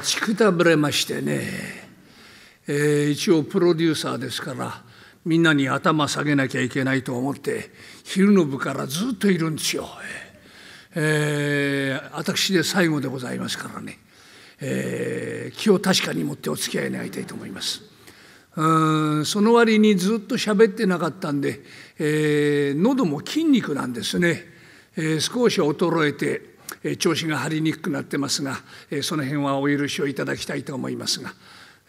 ちくたぶれましてね、えー、一応プロデューサーですからみんなに頭下げなきゃいけないと思って昼の部からずっといるんですよ。えー、私で最後でございますからね、えー、気を確かに持ってお付き合い願いたいと思います。うんその割にずっと喋ってなかったんで、えー、喉も筋肉なんですね、えー、少し衰えてえ調子が張りにくくなってますが、えその辺はお許しをいただきたいと思いますが、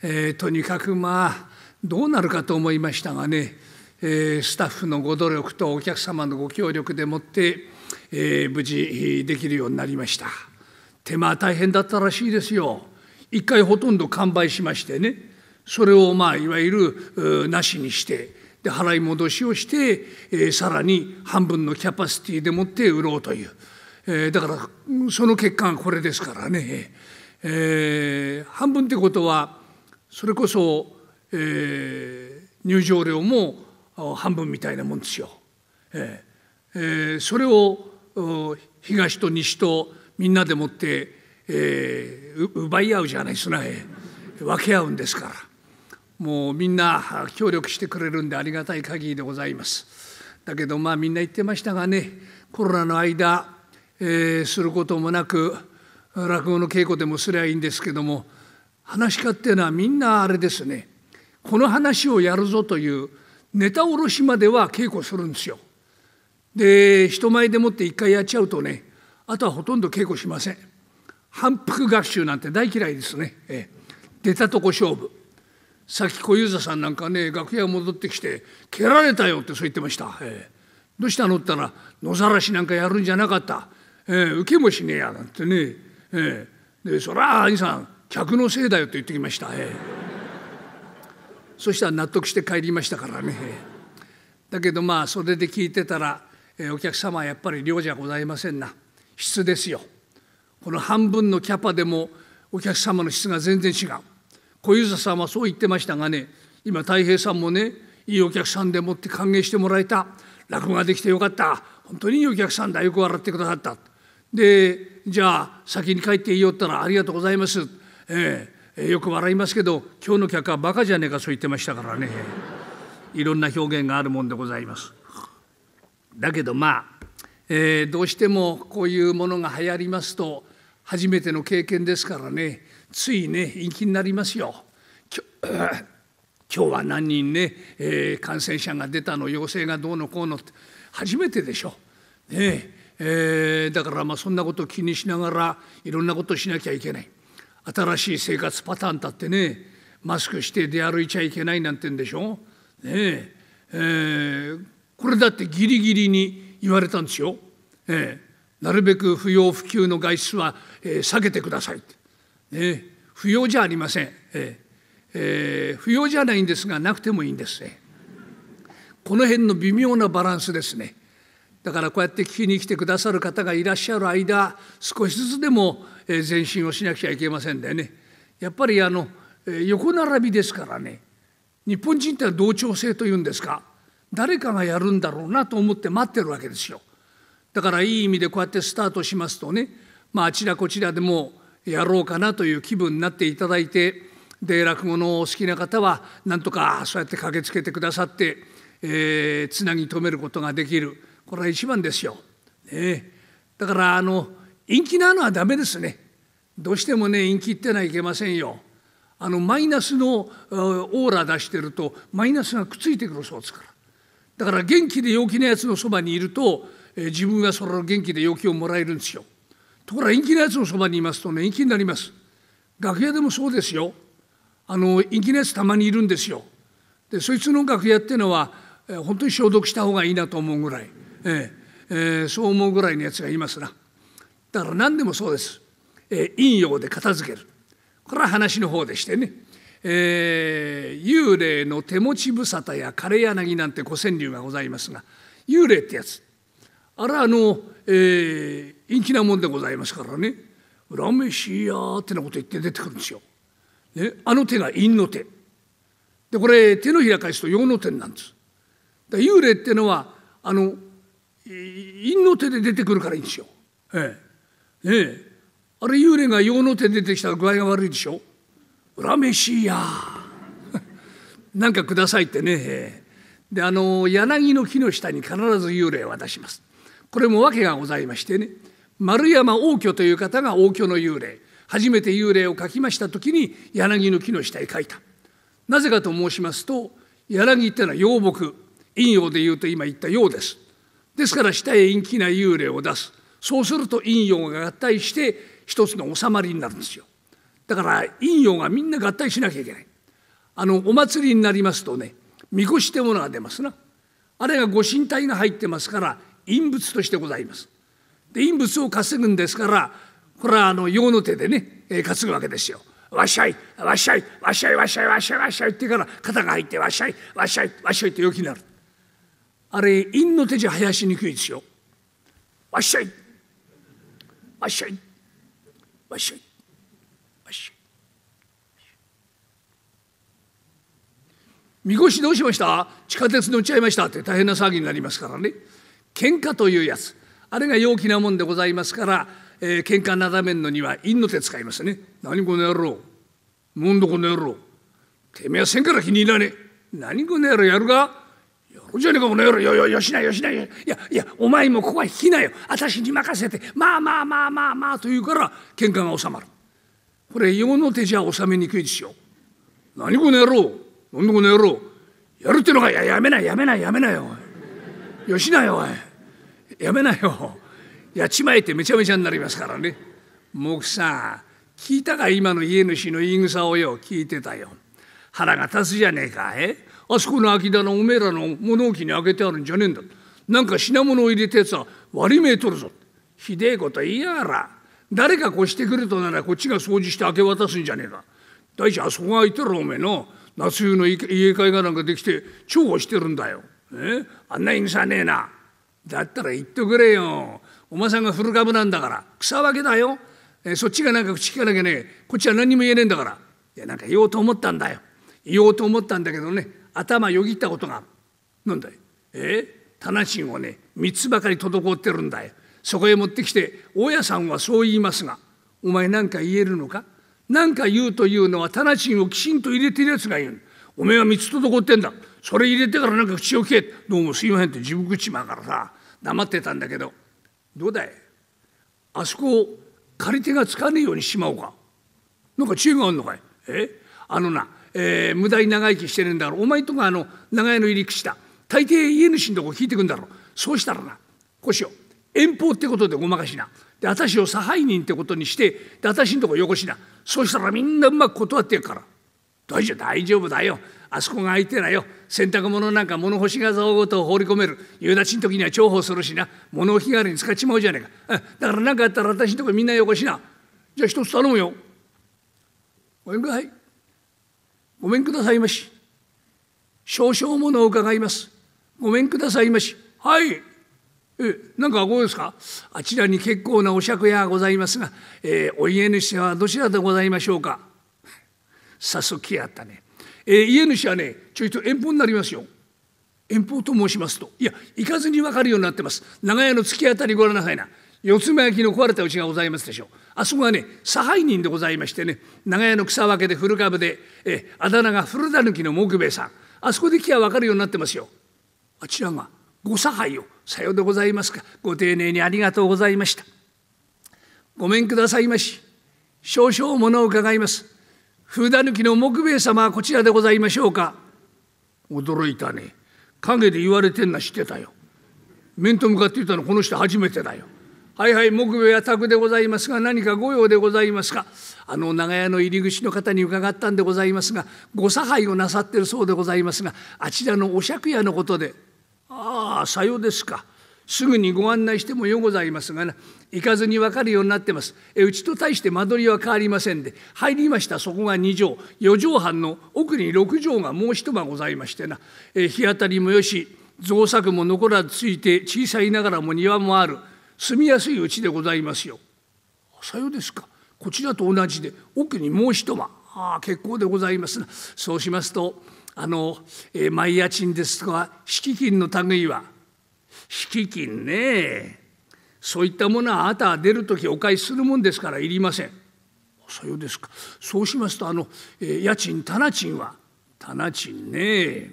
えとにかくまあどうなるかと思いましたがね、えスタッフのご努力とお客様のご協力でもって、え無事できるようになりました手間大変だったらしいですよ一回ほとんど完売しましてねそれをまあいわゆるなしにしてで払い戻しをして、えさらに半分のキャパシティでもって売ろうという。えー、だからその結果がこれですからね、えー、半分ってことはそれこそ、えー、入場料も半分みたいなもんですよ。えーえー、それを東と西とみんなでもって、えー、奪い合うじゃないですか、ね、分け合うんですからもうみんな協力してくれるんでありがたい限りでございます。だけどまあみんな言ってましたがねコロナの間えー、することもなく落語の稽古でもすりゃいいんですけども話し家っていうのはみんなあれですねこの話をやるぞというネタ卸しまでは稽古するんですよ。で人前でもって一回やっちゃうとねあとはほとんど稽古しません。反復学習なんて大嫌いですね。えー、出たとこ勝負。さっき小遊三さんなんかね楽屋戻ってきて「蹴られたよ」ってそう言ってました。えー、どうしたのったら野ざらしなんかやるんじゃなかった。えー、受けもしねえや」なんてね、えー、でそら兄さん客のせいだよ」と言ってきました、えー、そしたら納得して帰りましたからね、だけどまあそれで聞いてたら、えー、お客様はやっぱり量じゃございませんな質ですよこの半分のキャパでもお客様の質が全然違う小遊三さんはそう言ってましたがね今太平さんもねいいお客さんでもって歓迎してもらえた落語ができてよかった本当にいいお客さんだよく笑ってくださったでじゃあ先に帰っていいよったらありがとうございます、えー、よく笑いますけど今日の客はバカじゃねえかそう言ってましたからねいろんな表現があるもんでございます。だけどまあ、えー、どうしてもこういうものが流行りますと初めての経験ですからねついね陰気になりますよ。今日 は何人ね、えー、感染者が出たの陽性がどうのこうのって初めてでしょ。ねえー、だからまあそんなこと気にしながらいろんなことしなきゃいけない新しい生活パターンだってねマスクして出歩いちゃいけないなんてんでしょ、ねええー、これだってギリギリに言われたんですよ、えー、なるべく不要不急の外出は、えー、避けてください、ね、不要じゃありません、えーえー、不要じゃないんですがなくてもいいんですねこの辺の微妙なバランスですねだからこうやって聞きに来てくださる方がいらっしゃる間少しずつでも前進をしなくちゃいけませんでねやっぱりあの横並びですからね日本人ってのは同調性というんですか誰かがやるんだろうなと思って待ってるわけですよ。だからいい意味でこうやってスタートしますとね、まあ、あちらこちらでもやろうかなという気分になっていただいてで落語のお好きな方はなんとかそうやって駆けつけてくださって、えー、つなぎ止めることができる。これは一番ですよ。ね、だからあの陰気なのはダメですね。どうしてもね陰気ってのはいけませんよ。あのマイナスのオーラ出してるとマイナスがくっついてくるそうですから。だから元気で陽気なやつのそばにいると、えー、自分がその元気で陽気をもらえるんですよ。ところが陰気なやつのそばにいますとね陰気になります。楽屋でもそうですよ。あの陰気なやつたまにいるんですよ。でそいつの楽屋っていうのは、えー、本当に消毒した方がいいなと思うぐらい。ええー、そう思うぐらいのやつがいますなだから何でもそうです、えー、陰陽で片付けるこれは話の方でしてね、えー、幽霊の手持ち無沙汰や枯れ柳なんて古川柳がございますが幽霊ってやつあれはあの、えー、陰気なもんでございますからね「恨めしや」ってなこと言って出てくるんですよ。ね、あの手が陰の手でこれ手のひら返すと陽の手なんです。だ幽霊っていうのはあの陰の手で出てくるからいいんですよ。ええ。ええ。あれ幽霊が陽の手で出てきたら具合が悪いでしょ。恨めしいや。なんかくださいってね。であの柳の木の下に必ず幽霊を渡します。これも訳がございましてね丸山応挙という方が応挙の幽霊初めて幽霊を書きました時に柳の木の下へ書いた。なぜかと申しますと柳ってのは陽木陰陽でいうと今言った陽です。ですから下へ陰気な幽霊を出すそうすると陰陽が合体して一つの収まりになるんですよだから陰陽がみんな合体しなきゃいけないあのお祭りになりますとねみこしってものが出ますなあれがご神体が入ってますから陰物としてございますで陰物を稼ぐんですからこれはあの用の手でね担ぐわけですよわっしゃいわっしゃいわっしゃいわっしゃいわっしゃいわっしゃいって言うから肩が入ってわっしゃいわっしゃいわっしゃいって陽気になるあれ陰の手じゃ生やしにくいですよ。わっしゃいわっしゃいわっしゃいわっしゃい。みこしどうしました地下鉄乗っちゃいましたって大変な騒ぎになりますからね喧嘩というやつあれが陽気なもんでございますから、えー、喧嘩なだめんのには陰の手使いますね何この野郎何んだこの野郎てめえはせんから気に入らねえ何この野郎やるかじゃねえかこのよよよしなよしなよいやいやお前もここは引きなよ私に任せてまあまあまあまあまあと言うから喧嘩が収まるこれ用の手じゃ収めにくいでしょ何この野郎何でこの野郎やるってのがややめなやめなやめなよよしなよおいやめなよやっちまえてめちゃめちゃになりますからね木さん聞いたか今の家主の言い草をよ聞いてたよ腹が立つじゃねえかえあそこの空き棚おめえらの物置に開けてあるんじゃねえんだなんか品物を入れたやつは割り目取るぞひでえこと言いやがら誰か越してくるとならこっちが掃除して明け渡すんじゃねえか大地あそこが空いてるおめえの夏湯の家帰えがなんかできて重宝してるんだよ、えあんな犬さねえなだったら言ってくれよお前さんが古株なんだから草分けだよえそっちがなんか口聞かなきゃねこっちは何も言えねえんだからいやなんか言おうと思ったんだよ言おうと思ったんだけどね頭よぎったことがなんだいえ棚賃をね3つばかり滞ってるんだいそこへ持ってきて大家さんはそう言いますがお前何か言えるのか何か言うというのは棚賃をきちんと入れてるやつが言うおめえは3つ滞ってんだそれ入れてからなんか口を切えどうもすいませんって自分口まからさ黙ってたんだけどどうだいあそこを借り手がつかねえようにしまおうかなんか知恵があんのかいえあのなえー、無駄に長生きしてるんだからお前とかあの長屋の入り口だ大抵家主のとこ引いてくんだろそうしたらなこうしよう遠方ってことでごまかしなで私を差配人ってことにしてで私のとこよこしなそうしたらみんなうまく断ってやるから大丈夫大丈夫だよあそこが空いてだよ洗濯物なんか物干しがざごと放り込める夕立の時には重宝するしな物置き代わりに使っちまうじゃねえかだから何かあったら私のとこみんなよこしなじゃあ一つ頼むよ。おらいごめんくださいまし。少々ものを伺います。ごめんくださいまし。はい。え、なんかごですかあちらに結構なお借家がございますが、えー、お家主はどちらでございましょうか早速来やったね。えー、家主はね、ちょいと遠方になりますよ。遠方と申しますと、いや、行かずに分かるようになってます。長屋の突き当たりご覧なさいな。四つ目焼きの壊れた家がございますでしょう。あそこはね差配人でございましてね長屋の草分けで古株でえあだ名が古だぬきの木兵衛さんあそこで来は分かるようになってますよ。あちらがご差配をさようでございますかご丁寧にありがとうございました。ごめんくださいまし少々物を伺います。風だぬきの木兵衛様はこちらでございましょうか。驚いたね。陰で言われてんな知ってたよ。面と向かって言ったのこの人初めてだよ。はいはい木部や宅でございますが何か御用でございますかあの長屋の入り口の方に伺ったんでございますがご差配をなさってるそうでございますがあちらのお借家のことでああさようですかすぐにご案内してもようございますがな行かずに分かるようになってますえうちと対して間取りは変わりませんで入りましたそこが2畳4畳半の奥に6畳がもう一間ございましてなえ日当たりもよし造作も残らずついて小さいながらも庭もある。住みやすいうちでございますよ。さようですか。こちらと同じで奥にもう一間。ああ結構でございますな。そうしますとあの、えー、毎家賃ですとか敷金の類は敷金ねそういったものはあなたは出る時お返しするもんですからいりません。さようですか。そうしますとあの、えー、家賃棚賃は棚賃ね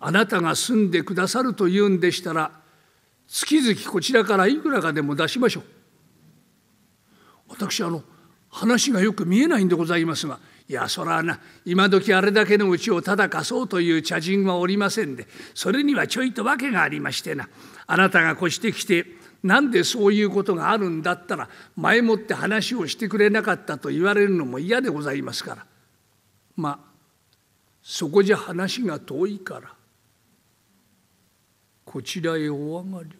あなたが住んでくださるというんでしたら月々こちらからいくらかでも出しましょう。私あの話がよく見えないんでございますがいやそらな今時あれだけのうちをただ貸そうという茶人はおりませんでそれにはちょいと訳がありましてなあなたが越してきてなんでそういうことがあるんだったら前もって話をしてくれなかったと言われるのも嫌でございますからまあそこじゃ話が遠いからこちらへお上がり。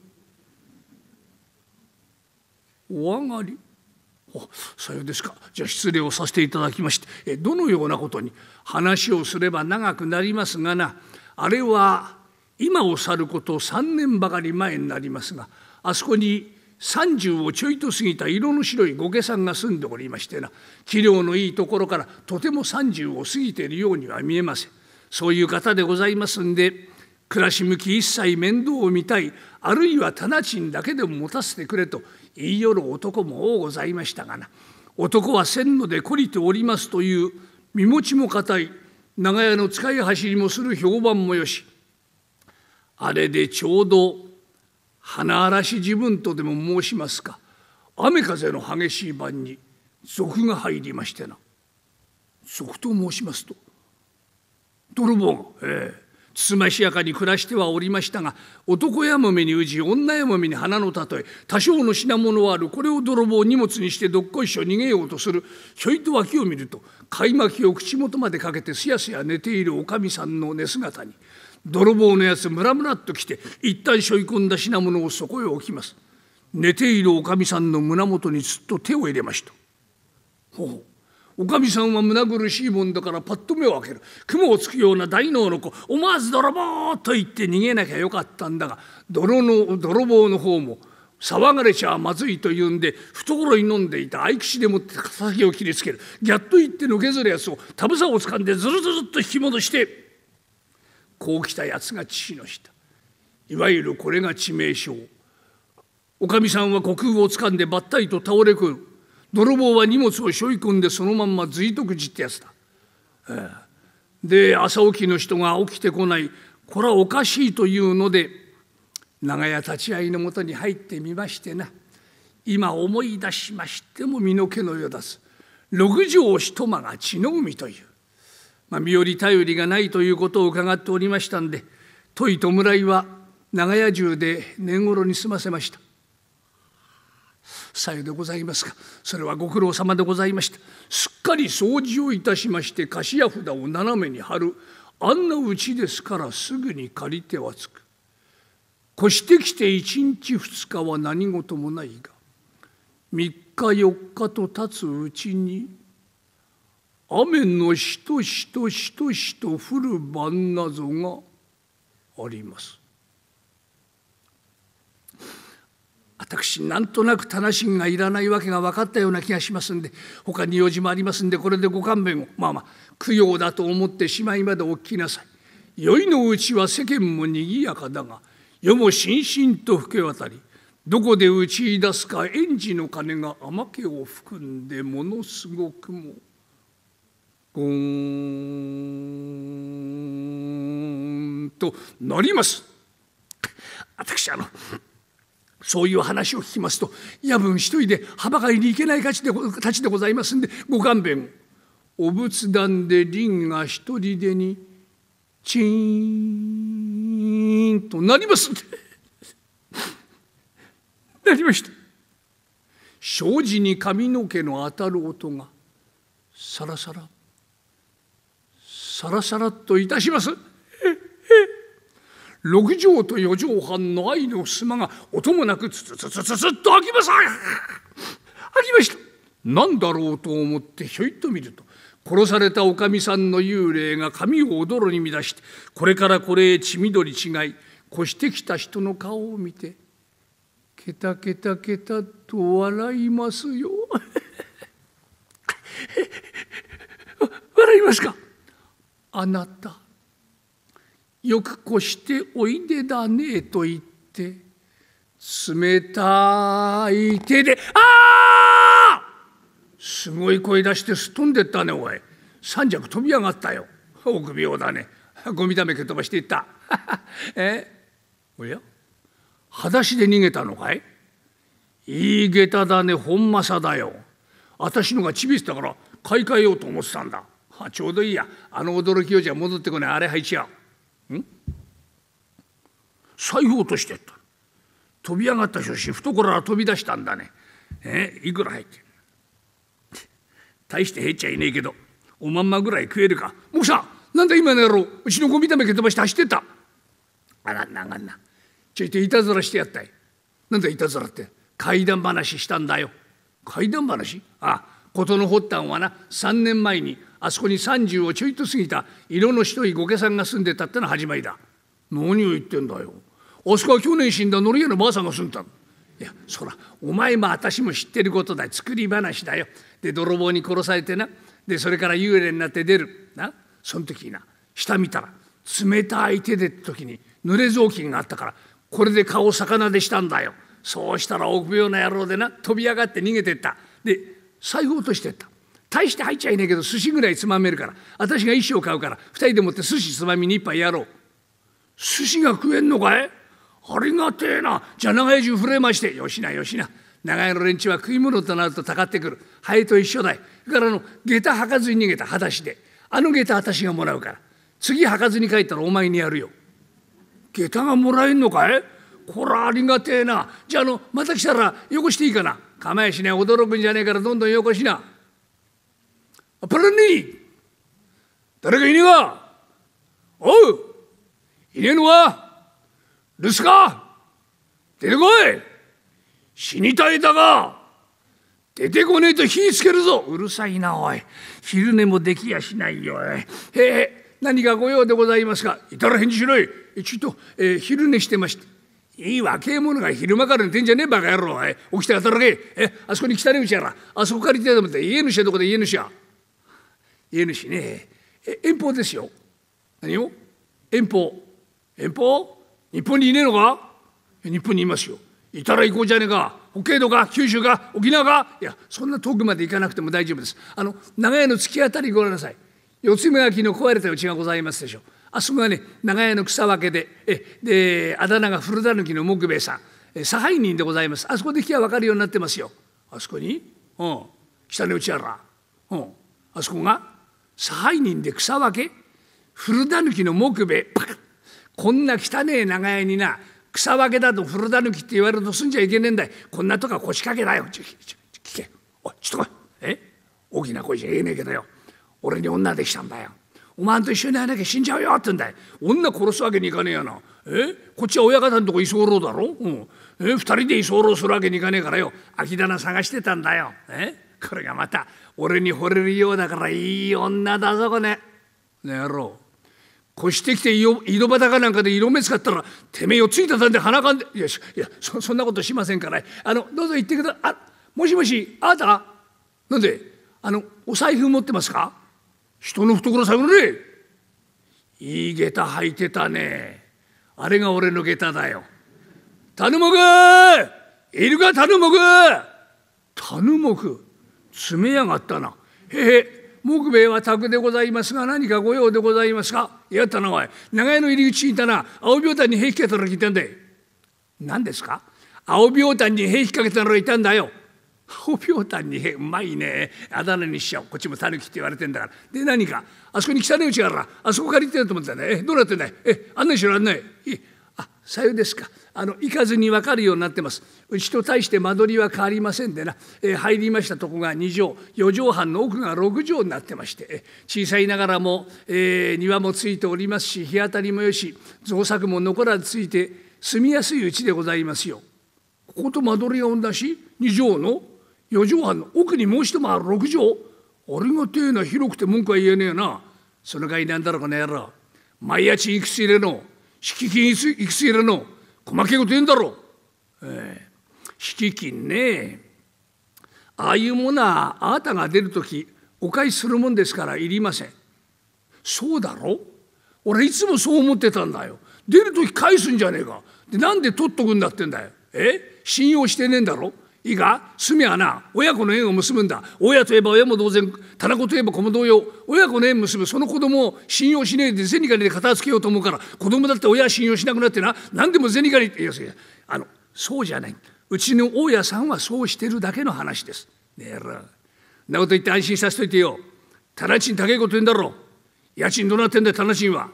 お上がりおさようですかじゃあ失礼をさせていただきましてえどのようなことに話をすれば長くなりますがなあれは今を去ること3年ばかり前になりますがあそこに30をちょいと過ぎた色の白い御家さんが住んでおりましてな器量のいいところからとても30を過ぎているようには見えませんそういう方でございますんで暮らし向き一切面倒を見たいあるいは直ちにだけでも持たせてくれと言いよる男も多ございましたがな男は線路で懲りておりますという身持ちも堅い長屋の使い走りもする評判もよしあれでちょうど花嵐自分とでも申しますか雨風の激しい晩に賊が入りましてな賊と申しますと泥棒がええつつましやかに暮らしてはおりましたが男やもめに氏女やもめに花のたとえ多少の品物はあるこれを泥棒荷物にしてどっこいしょ逃げようとするひょいと脇を見ると貝巻きを口元までかけてすやすや寝ているおかみさんの寝姿に泥棒のやつムラムラっと来て一旦しょい込んだ品物をそこへ置きます寝ているおかみさんの胸元にずっと手を入れましたほうおかみさんは胸苦しいもんだからパッと目を開ける雲をつくような大脳の子思わず泥棒と言って逃げなきゃよかったんだが泥の泥棒の方も騒がれちゃまずいと言うんで懐に飲んでいた合口でもって肩先を切りつけるギャッと言ってのけずるやつをたぶさをつかんでずるずるっと引き戻してこう来たやつが父の下いわゆるこれが致命傷おかみさんは虚空をつかんでばったりと倒れ込む泥棒は荷物を背負い込んでそのまんま随徳寺ってやつだ、で朝起きの人が起きてこないこれはおかしいというので長屋立ち会いのもとに入ってみましてな今思い出しましても身の毛のよだす六畳一間が血の海という、まあ、身寄り頼りがないということを伺っておりましたんで戸い弔いは長屋中で年頃に済ませましたさよでございますかそれはご苦労様でございましたすっかり掃除をいたしまして貸札を斜めに貼るあんなうちですからすぐに借り手はつく越してきて一日二日は何事もないが三日四日と経つうちに雨のしとしとしとしと降る晩なぞがあります。私なんとなくしみがいらないわけが分かったような気がしますんで他に用事もありますんでこれでご勘弁をまあまあ供養だと思ってしまいまでお聞きなさい。宵のうちは世間もにぎやかだが世もしんしんと吹け渡りどこで打ち出すか園児の鐘が天気を含んでものすごくもゴーンとなります。私あのそういう話を聞きますと夜分一人ではばかりに行けない価ちでたちでございますんでご勘弁お仏壇で輪が一人でにチーンとなりますんで なりました障子に髪の毛の当たる音がさらさらさらさらといたします。六畳と四畳半の愛の襖が音もなくつつつつつつっと開きました開きました何だろうと思ってひょいっと見ると殺されたおかみさんの幽霊が髪を驚に乱してこれからこれへ血緑違い越してきた人の顔を見てケタケタケタと笑いますよ 笑いますかあなたよくこしておいでだね」と言って冷たい手で「ああすごい声出してすっ飛んでったねおい三尺飛び上がったよ臆病だねゴミだめ蹴飛ばしていった えおや裸足で逃げたのかいいい下駄だね本正だよ私のがちびったから買い替えようと思ってたんだちょうどいいやあの驚きよじゃ戻ってこないあれ入っちゃう財布落としてった飛び上がった拍子懐は飛び出したんだねえいくら入って大して減っちゃいねえけどおまんまぐらい食えるかもうさなんだ今の野郎うちの子見た目蹴飛ばして走ってったあらながんなちょいといたずらしてやったいなんだいたずらって怪談話したんだよ怪談話あ事の発端はな3年前にあそこに30をちょいと過ぎた色の白い御家さんが住んでたってのは始まりだ何を言ってんだよあそこは去年死んだのり屋のばあさんが住んだ。いやそらお前も私も知ってることだ作り話だよ。で泥棒に殺されてなでそれから幽霊になって出るなその時な下見たら冷たい手でって時に濡れ雑巾があったからこれで顔を魚でしたんだよ。そうしたら臆病な野郎でな飛び上がって逃げてったで財布落としてった大して入っちゃいねえけど寿司ぐらいつまめるから私が石を買うから2人でもって寿司つまみに一杯やろう寿司が食えんのかいありがてえなじゃあ長屋中震えましてよしなよしな長屋の連中は食い物となるとたかってくるハエと一緒だいそれからあの下駄履かずに逃げた裸足であの下駄私がもらうから次履かずに帰ったらお前にやるよ下駄がもらえんのかいこらありがてえなじゃああのまた来たらよこしていいかな構えしね驚くんじゃねえからどんどんよこしなあプラニー誰かいねえかおういねえのは留守か出てこい死にたいだが出てこねえと火つけるぞうるさいなおい昼寝もできやしないよへえ何か御用でございますかいたら返事しろいちょっと、えー、昼寝してましたいい若え者が昼間から寝てんじゃねえバカ野郎お起きて働けえあそこに汚いうちやらあそこ借りてえと思って家主はどこで家主や家主ねえ遠方ですよ何を遠方遠方日本にいねえのか日本にいますよ。いたら行こうじゃねえか。北海道か九州か沖縄かいやそんな遠くまで行かなくても大丈夫です。あの長屋の突き当たりご覧なさい。四つ目が木の壊れたうちがございますでしょう。あそこがね長屋の草分けでえであだ名が古田抜の木兵衛さんえ差配人でございます。あそこで木は分かるようになってますよ。あそこに、うん、北の内原、うん、あそこが差配人で草分け古田抜の木兵衛パカッこんな汚え長屋にな草分けだと古だぬきって言われるとすんじゃいけねえんだいこんなとこは腰掛けだよちょちょ聞けおちょっといえ大きな声じゃ言えねえけどよ俺に女できたんだよお前と一緒に会わなきゃ死んじゃうよってんだい女殺すわけにいかねえよなえこっちは親方のとこ居候だろ、うん、え二人で居候するわけにいかねえからよ空き棚探してたんだよえこれがまた俺に惚れるようだからいい女だぞこれねえ野郎越してきて井戸端かなんかで色目使ったらてめえをついたたんで鼻かんでいやいやそそんなことしませんからあのどうぞ言ってくださいあもしもしあなたなんであのお財布持ってますか人の懐探るねいい下駄履いてたねあれが俺の下駄だよ頼もくいるか頼もく頼もく詰めやがったなへへ木兵衛は宅でございますが何か御用でございますか?」「やったなおい長屋の入り口にいたな青びょたんに兵かけたの聞いたんで何ですか青びょたんに兵引かけたのいたんだよ」青ぴょにたんにうまいねあだ名にしちゃおうこっちもたぬきって言われてんだからで何かあそこに汚いうちがあるらあそこ借りてると思ってたねえどうなってんだいえ案内しろ案内あさようですかあの行かずに分かるようになってますうちと対して間取りは変わりませんでな、えー、入りましたとこが2畳4畳半の奥が6畳になってまして小さいながらも、えー、庭もついておりますし日当たりもよし造作も残らずついて住みやすいうちでございますよ。ここと間取りが同じ2畳の4畳半の奥にもう一枚ある6畳ありがてえな広くて文句は言えねえなそのかいなんだろうこの野郎毎家賃いくつ入れの敷金いくつ入れの細けいこと言うんだろう。えー、敷金ねああいうものはあなたが出る時お返しするもんですからいりません。そうだろ俺いつもそう思ってたんだよ。出る時返すんじゃねえか。でなんで取っとくんだってんだよ。え信用してねえんだろいいか罪はな親子の縁を結ぶんだ親といえば親も同然たら子といえば子も同様親子の縁結ぶその子供を信用しねえで銭金で片付けようと思うから子供だって親信用しなくなってな何でも銭金っていやあのそうじゃないうちの大家さんはそうしてるだけの話です。ねえらなこと言って安心させといてよ棚賃高いこと言うんだろ家賃どうなってんだよ棚賃は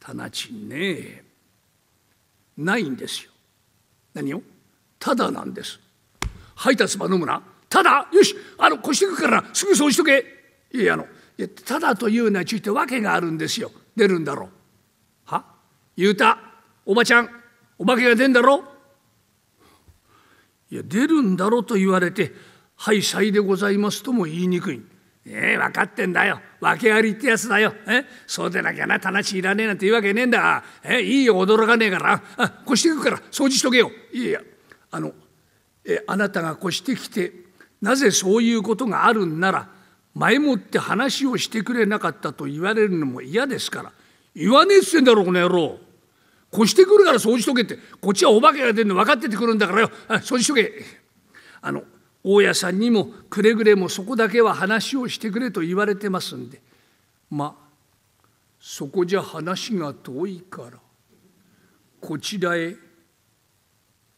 棚賃ねないんですよ何をただなんです配達ば飲むなただよしあの越してくからすぐそうしとけいやあのいやただというのはちゅうて訳があるんですよ出るんだろうは言うたおばちゃんお化けが出んだろいや出るんだろと言われて「はいさいでございます」とも言いにくい。ええ分かってんだよ訳ありってやつだよえそうでなきゃな棚地いらねえなんて言うわけねえんだえいいよ驚かねえからあ越してくから掃除しとけよいやあのあなたが越してきてなぜそういうことがあるんなら前もって話をしてくれなかったと言われるのも嫌ですから言わねえっつってんだろこの野郎越してくるから掃除しとけってこっちはお化けが出るの分かっててくるんだからよ掃除しとけあの大家さんにもくれぐれもそこだけは話をしてくれと言われてますんでまあそこじゃ話が遠いからこちらへ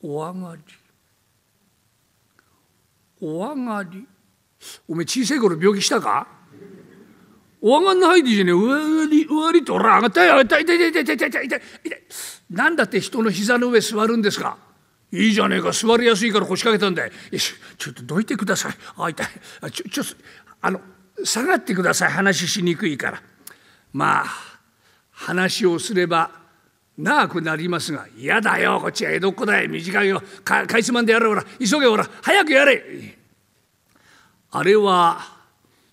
お上がり。お上がり。おめえ小さい頃病気したかお上がんないでいじゃねえ。上がり、上がりって俺上がったよ。痛い痛い痛い痛い痛い痛い痛い痛い。なんだって人の膝の上座るんですかいいじゃねえか座りやすいから腰掛けたんだよしちょっとどいてくださいあ痛いあちょちょあの下がってください話ししにくいからまあ話をすれば長くなりますが「嫌だよこっちは江戸っ子だよ短いよかかいつまんでやろうら急げほら早くやれ!」あれは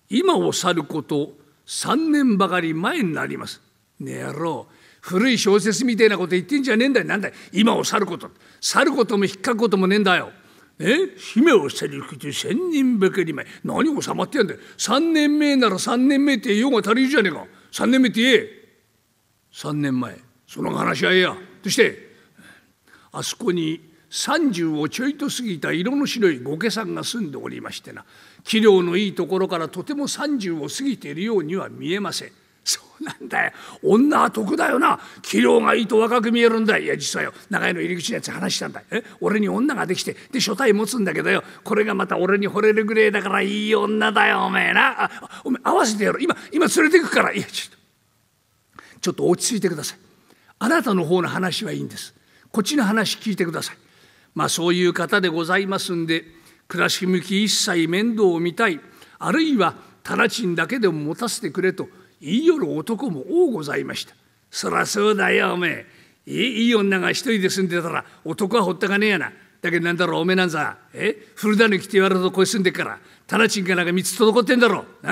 今を去ること3年ばかり前になります。ねやろう古い小説みたいなこと言ってんじゃねえんだよなんだ今を去ること去ることも引っかくこともねえんだよ。え姫を去りくて千人ばかり前何をさまってやんだよ3年目なら3年目って用が足りるじゃねえか3年目って言え3年前。その話し合いやそしてあそこに30をちょいと過ぎた色の白い御家さんが住んでおりましてな器量のいいところからとても30を過ぎているようには見えません。そうなんだよ女は得だよな器量がいいと若く見えるんだいや実はよ長屋の入り口のやつ話したんだえ俺に女ができてで所帯持つんだけどよこれがまた俺に惚れるぐらいだからいい女だよおめえなあおめえ合わせてやろう今今連れてくからいやちょっとちょっと落ち着いてくださいあなたの方の話はいいんですこっちの話聞いてくださいまあそういう方でございますんで暮らし向き一切面倒を見たいあるいは直ちんだけでも持たせてくれと言いよる男も多ございましたそらそうだよおめえいい女が一人で住んでたら男はほったかねえやなだけどなんだろうおめえなんざえ古谷来て言われるとこへ。住んでっからタナチンかなんか3つ滞ってんだろう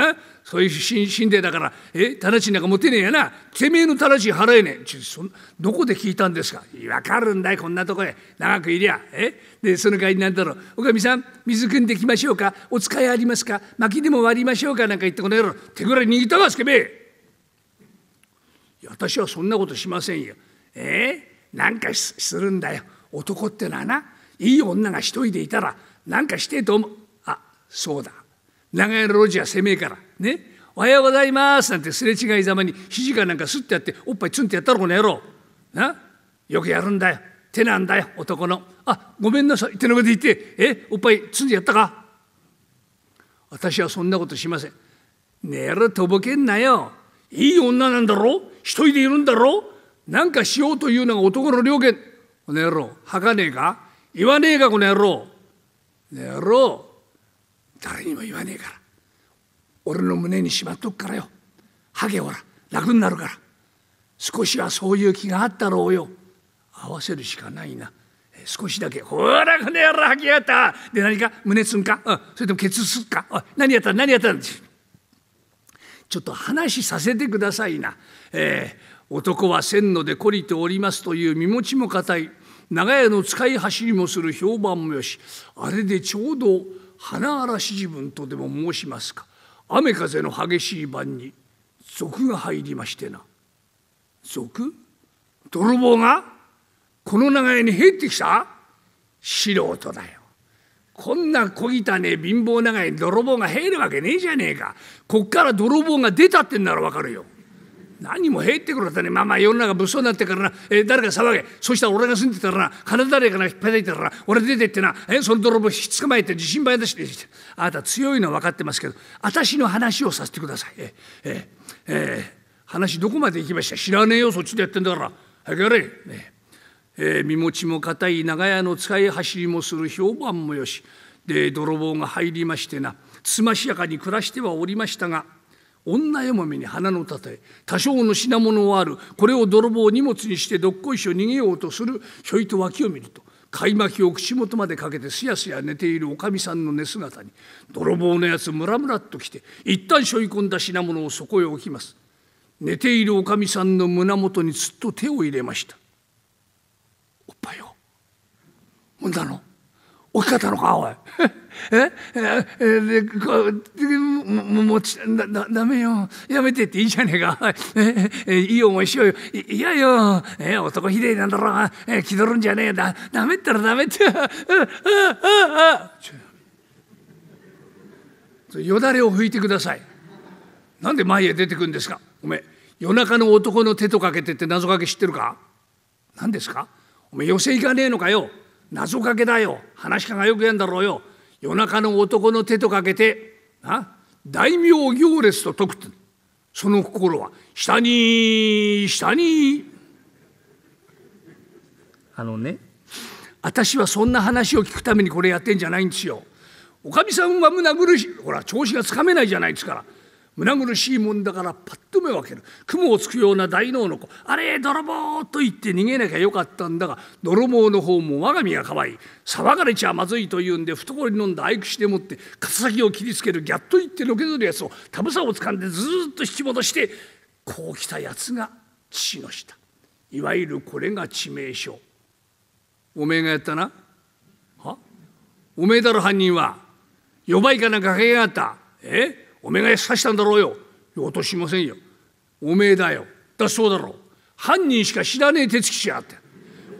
そういう死んでだからえただちなんか持てねえやなてめえのただち払えねえちそどこで聞いたんですか分かるんだいこんなとこへ長くいりゃえでその代わりなんだろうおかみさん水汲んできましょうかお使いありますか薪でも割りましょうかなんか言ってこの野郎手ぐらい握ったわすけべえ私はそんなことしませんよええ、なんかするんだよ男ってのはないい女が一人でいたら何かしてえと思うあそうだ長屋の路地は狭えからねおはようございますなんてすれ違いざまに肘かなんかすってやっておっぱいツンってやったろこの野郎なよくやるんだよ手なんだよ男のあごめんなさい手の上で言ってえおっぱいツンってやったか私はそんなことしませんねえろとぼけんなよいい女なんだろ一人でいるんだろなんかしようというのが男の了見この野郎はかねえか言わねえかこの野郎ね野郎誰にも言わねえから俺の胸にしまっとくからよハゲほら楽になるから少しはそういう気があったろうよ合わせるしかないな少しだけ「ほらこの野郎ハゲやった」で何か胸つんか、うん、それともケツすっかおい何やった何やったんですちょっと話させてくださいな。えー、男は線路で懲りておりますという身持ちも固い長屋の使い走りもする評判もよしあれでちょうど花嵐自分とでも申しますか雨風の激しい晩に賊が入りましてな賊泥棒がこの長屋に入ってきた素人だよこんな小汚ね貧乏長屋に泥棒が入るわけねえじゃねえかこっから泥棒が出たってんならわかるよ何もへってくるってねまあまあ世の中物騒になってからな、えー、誰か騒げそしたら俺が住んでたらな金誰かが引っ張りいたらな俺出てってな、えー、その泥棒引っ捕まえて地震ばやだしあなた強いのは分かってますけど私の話をさせてください。えー、えー、えー話どこまで行きました知らねえよそっちでやってんだから早くやれ、ええー、身持ちも堅い長屋の使い走りもする評判もよしで泥棒が入りましてなつましやかに暮らしてはおりましたが女よもみに花のたえ多少の品物はあるこれを泥棒荷物にしてどっこいしょ逃げようとするひょいと脇を見ると貝巻きを口元までかけてすやすや寝ているおかみさんの寝姿に泥棒のやつムラムラっと来て一旦しょい込んだ品物をそこへ置きます寝ているおかみさんの胸元にずっと手を入れました「おっぱいを産んだの?」。大きかったのかおい。ええでこももちだだだめよやめてっていいじゃねえか ええいい思いしようよいやよえ男ひでえなんだろうえ気取るんじゃねえだだめったらだめってああああよだれを拭いてくださいなんで前へ出てくんですかおめえ夜中の男の手とかけてって謎かけ知ってるかなんですかおめえ寄せ行かねえのかよ謎かけだよ話し家がよくやんだろうよ夜中の男の手とかけてあ大名行列と解くってその心は下に下にあのね私はそんな話を聞くためにこれやってんじゃないんですよ。おかみさんは胸苦しいほら調子がつかめないじゃないですから胸苦しいもんだからパッと目を開ける雲をつくような大脳の子あれ泥棒と言って逃げなきゃよかったんだが泥棒の方も我が身がかわいい騒がれちゃまずいというんで懐に飲んだ愛くしでもって肩先を切りつけるギャッと言ってのけぞるやつをたぶさをつかんでずっと引き戻してこう来たやつが父の下いわゆるこれが致命傷おめえがやったなはおめえだろ犯人は夜ばいかなんかかけやがったえおめが刺したんだろうよ。落としませんよ。おめえだよ。だそうだろう。犯人しか知らねえ手つきしやがって。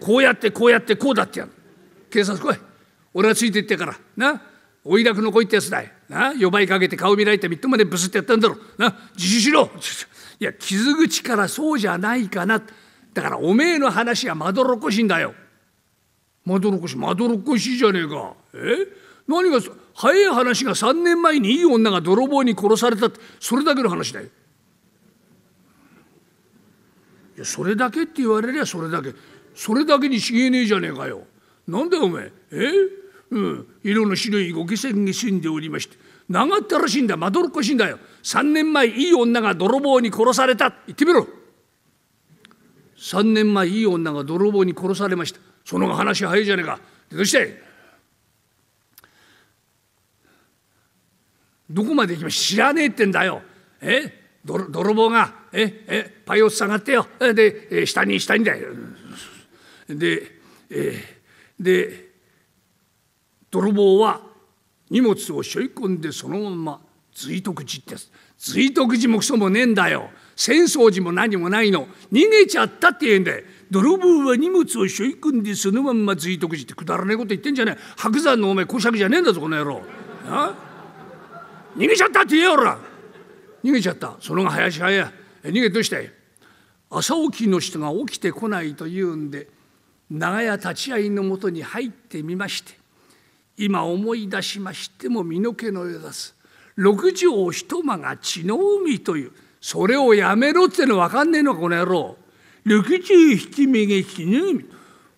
こうやってこうやってこうだってやる。警察来い。俺はついていってから。な。おいらくの子いってやつだい。な。呼ばいかけて顔見られてみっとまでブスってやったんだろう。な。自首しろ。いや、傷口からそうじゃないかな。だからおめえの話はまどろっこしいんだよ。まどろっこしいまどろっこしいじゃねえか。え何がそ早い話が3年前にいい女が泥棒に殺されたってそれだけの話だよ。いやそれだけって言われりゃそれだけそれだけにしげえねえじゃねえかよ。なんだよお前えうん、色の白いご気仙に住んでおりまして長ったらしいんだまどろっこしいんだよ3年前いい女が泥棒に殺された言ってみろ3年前いい女が泥棒に殺されましたその話早いじゃねえかどうしてどこまで行きま知らねえってんだよ。え泥棒がええパイオツ下がってよで下に下にだよ。で、えで泥棒は荷物を背負い込んでそのまま随徳寺って随徳寺もクソもねえんだよ浅草寺も何もないの逃げちゃったって言うんだよ泥棒は荷物を背負い込んでそのまんま随徳寺ってくだらねえこと言ってんじゃねえ白山のお前公爵じゃねえんだぞこの野郎。あ逃げちゃったって言えよら逃げちゃったそのが林早や逃げうして朝起きの人が起きてこないというんで長屋立ち会いのもとに入ってみまして今思い出しましても身の毛のよだす六畳一間が血の海というそれをやめろっての分かんねえのこの野郎六十七目が血の海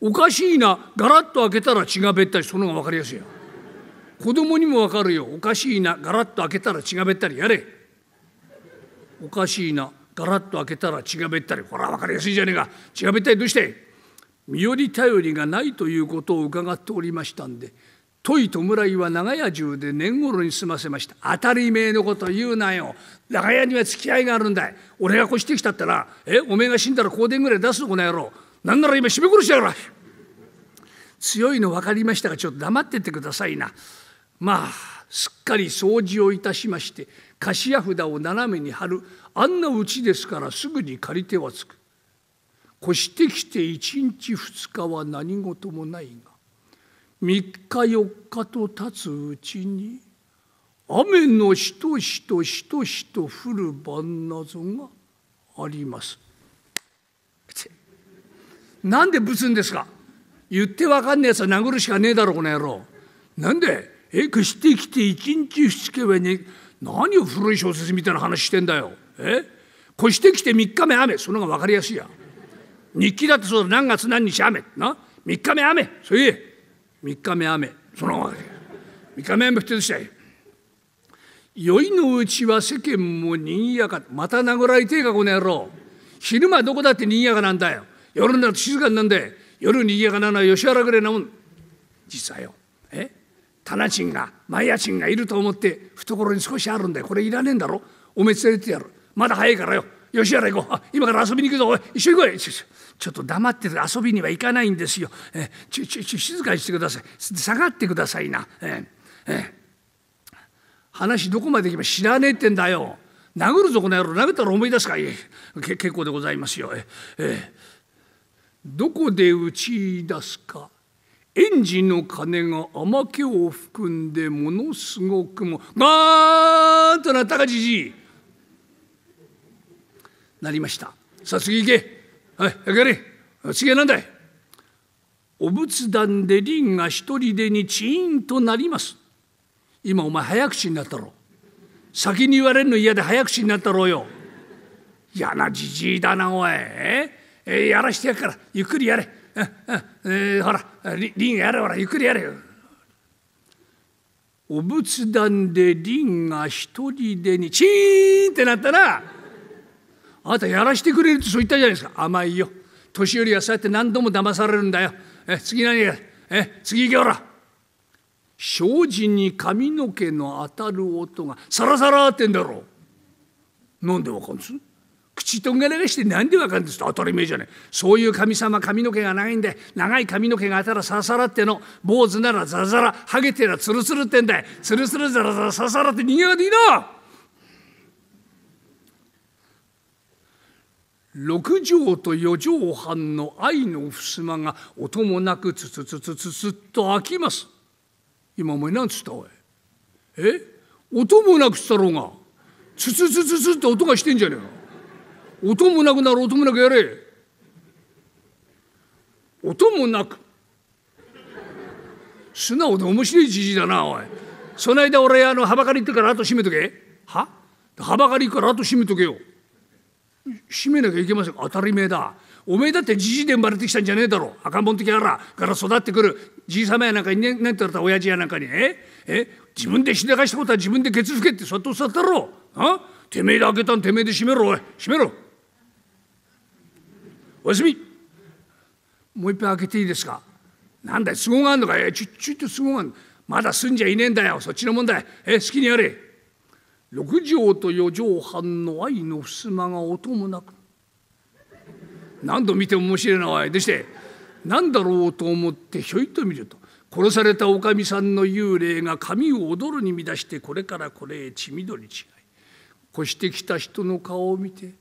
おかしいなガラッと開けたら血がべったりそのが分かりやすいよ子供にも分かるよおかしいなガラッと開けたら血がべったりやれおかしいなガラッと開けたら血がべったりほら分かりやすいじゃねえか血がべったりどうして身寄り頼りがないということを伺っておりましたんで遠い弔いは長屋中で年頃に済ませました当たり前のこと言うなよ長屋には付き合いがあるんだい俺が越してきたったらえおめえが死んだら香典ぐらい出すのこの野郎なんなら今絞め殺しやから強いの分かりましたがちょっと黙っててくださいなまあすっかり掃除をいたしまして貸し札を斜めに貼るあんなうちですからすぐに借り手はつく越してきて一日二日は何事もないが三日四日と経つうちに雨のしとしとしとしと降る晩謎があります。なんでぶつんですか言ってわかんねえやつは殴るしかねえだろこの野郎。なんでえくしてきて一日二日目に何を古い小説みたいな話してんだよえ越してきて3日目雨その方が分かりやすいや日記だってそうだ何月何日雨な3日目雨そういえ3日目雨その方が3日目雨普通でしたよ宵のうちは世間もにやかまた殴られてえかこの野郎昼間どこだってにぎやかなんだよ夜になると静かになんで夜にぎやかなのは吉原ぐらいなもん実はよ棚賃が前家賃がいると思って懐に少しあるんだよこれいらねえんだろおめつれてやるまだ早いからよ吉原行こう今から遊びに行くぞおい一緒に行こうちょっと黙ってて遊びには行かないんですよえちちち静かにしてください下がってくださいなええ話どこまで行けば知らねえってんだよ殴るぞこの野郎殴ったら思い出すかいけ結構でございますよええどこで打ち出すかエ園児の鐘が甘気を含んでものすごくもガーンとなったかじじいなりましたさあ次行けはい上がれ次は何だいお仏壇で凛が一人でにチーンとなります今お前早口になったろ先に言われるの嫌で早口になったろうよ嫌なじじいだなおいえやらしてやるからゆっくりやれえほら輪やれほらゆっくりやれよ。お仏壇で輪が一人でにチーンってなったらあなたやらしてくれるってそう言ったじゃないですか甘いよ年寄りはそうやって何度も騙されるんだよえ次何やえ次行けほら障子に髪の毛の当たる音がサラサラってんだろうなんでわかんす口とんが流して何で分かるんですか当たり前じゃないそういう神様髪の毛が長いんで長い髪の毛があったらささらっての坊主ならザラザラハゲてらツルツルってんだいツルツルザラザラささらって逃げがでいいな六畳と四畳半の愛の襖が音もなくつつつつつつッと開きます今お前何つったおいえ音もなくつったろうがつつつつつって音がしてんじゃねえか音もなくなる音もなくやれ音もなく素直で面白いじじいだなおいその間俺あのはばかり行ってからあと閉めとけははばかり行くからあと閉めとけよ閉めなきゃいけません当たり前だおめえだってじじいで生まれてきたんじゃねえだろ赤ん坊の時やらから育ってくるじいさまやなんかいねなんて言われた親父やなんかにええ自分でしでかしたことは自分でケツ拭けってそっとおっしゃったろてめえで開けたんてめえで閉めろおい閉めろおやすみもう一杯開けていいですかなんだい都合があんのかえちょちょっと都合があんまだ住んじゃいねえんだよそっちの問題え好きにやれ六畳と四畳半の愛の襖が音もなく何度見ても面白いなおいでして何だろうと思ってひょいと見ると殺されたおかみさんの幽霊が髪を踊るに乱してこれからこれへ血みどり違い越してきた人の顔を見て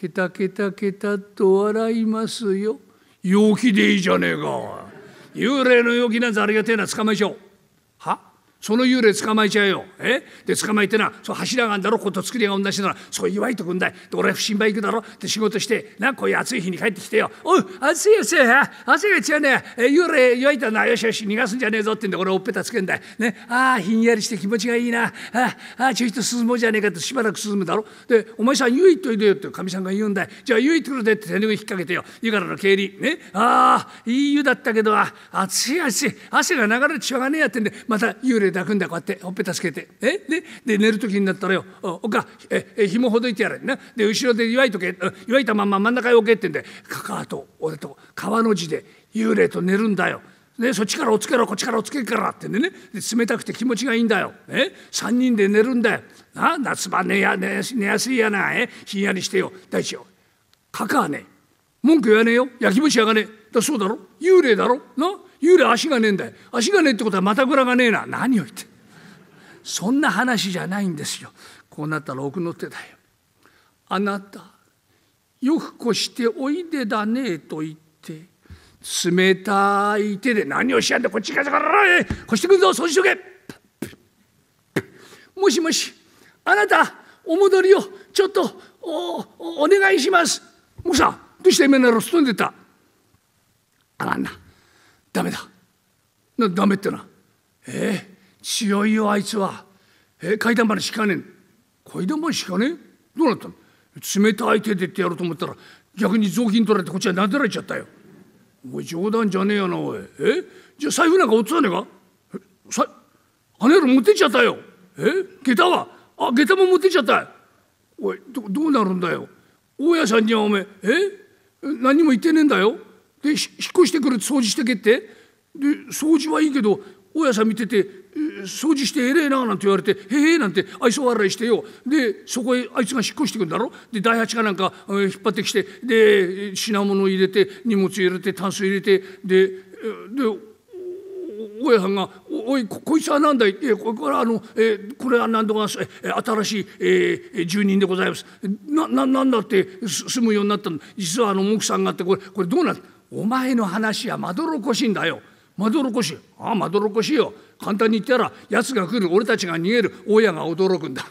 ケタケタケタと笑いますよ陽気でいいじゃねえか幽霊の陽気なんざありがてえな捕まえちゃおうその幽霊捕まえちゃうよ。えで捕まえてなそう柱があんだろこと作りが同じならそう祝いとくんだい。で俺は不審場行くだろって仕事してなこういう暑い日に帰ってきてよ。おい暑いよ、暑い汗が違うねえ幽霊祝いたなよしよし逃がすんじゃねえぞってんで俺おっぺたつけんだい。ねああひんやりして気持ちがいいな。ああちょいと涼もうじゃねえかってしばらく涼むだろ。でお前さんゆいっといでよってかみさんが言うんだい。じゃあ湯いってくるでって手ぐい引っ掛けてよ。湯からの経理。ねああいい湯だったけど暑い暑い汗が流れてしょうがねえやってんでまた幽霊で抱くんだこうやってほっぺたつけてえでで寝る時になったらよおっかええ紐ほどいてやれなで後ろで祝いとけ祝いたまんま真ん中へ置けってんでかかと俺と川の字で幽霊と寝るんだよ。ね、そっちからおつけろこっちからおつけからってね冷たくて気持ちがいいんだよ、ね、3人で寝るんだよな夏場寝や寝や寝やすいやなえひんやりしてよ大地よかかはね文句言わねえよやきもちやがねえだそうだろ幽霊だろな幽霊足がねえんだよ足がねえってことはまたぐらがねえな何を言ってそんな話じゃないんですよこうなったら奥の手だよあなたよくこしておいでだねえと言って冷たい手で何をしやんだこっちからからしてくるぞ掃除しとけもしもしあなたお戻りをちょっとおお願いしますもうさどうしてんならすとんでたあらんなダメだなダメってなええ強いよあいつは、ええ、階段まで敷かねえ階段まで敷かねえどうなったの冷たい手でってやろうと思ったら逆に雑巾取られてこっちは撫でられちゃったよおい冗談じゃねえよなおいえじゃあ財布なんか落とさねえかえさあの野郎持ってっちゃったよえ下駄はあ下駄も持ってっちゃったおいどどうなるんだよ大家さんにはおめえ何も言ってねえんだよで引っ越してくる掃除してけってで掃除はいいけど大家さん見てて掃除してれえななんて言われて「へえ」なんて愛想笑いしてよでそこへあいつが引っ越してくんだろで第八かなんか引っ張ってきてで品物入れて荷物入れてタンス入れてでで大家さんが「おいこいつは何だい?」って「これら、あの、えー、これは何とか新しい、えー、住人でございます」なななんだって住むようになったの実はあの木さんがあってこれこれどうなるお前の話はまどろこしいんだよ。まどろこしい。ああ、まどろこしいよ。簡単に言ったら、奴が来る、俺たちが逃げる、親が驚くんだ。